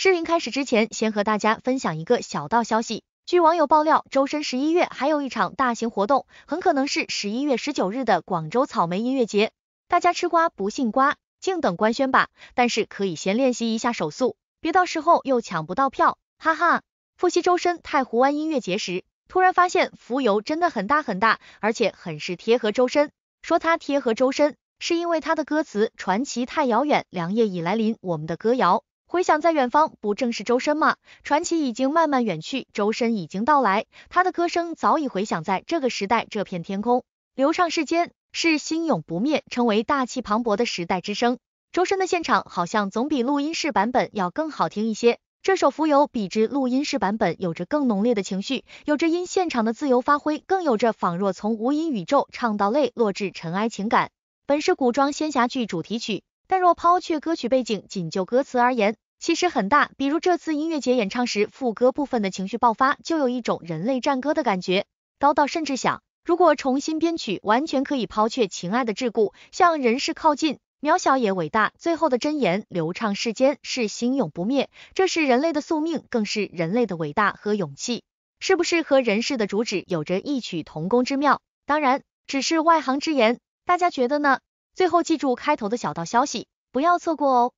视频开始之前，先和大家分享一个小道消息。据网友爆料，周深十一月还有一场大型活动，很可能是十一月十九日的广州草莓音乐节。大家吃瓜不信瓜，静等官宣吧。但是可以先练习一下手速，别到时候又抢不到票。哈哈，复习周深太湖湾音乐节时，突然发现浮游真的很大很大，而且很是贴合周深。说他贴合周深，是因为他的歌词《传奇》太遥远，凉夜已来临，我们的歌谣。回想在远方，不正是周深吗？传奇已经慢慢远去，周深已经到来，他的歌声早已回响在这个时代这片天空。流畅世间，是心永不灭，成为大气磅礴的时代之声。周深的现场好像总比录音室版本要更好听一些。这首《浮游》比之录音室版本有着更浓烈的情绪，有着因现场的自由发挥，更有着仿若从无垠宇宙唱到泪落至尘埃情感。本是古装仙侠剧主题曲，但若抛却歌曲背景，仅就歌词而言。其实很大，比如这次音乐节演唱时，副歌部分的情绪爆发，就有一种人类战歌的感觉，叨到甚至想，如果重新编曲，完全可以抛却情爱的桎梏，向人世靠近，渺小也伟大。最后的箴言，流畅世间是心永不灭，这是人类的宿命，更是人类的伟大和勇气，是不是和人世的主旨有着异曲同工之妙？当然，只是外行之言，大家觉得呢？最后记住开头的小道消息，不要错过哦。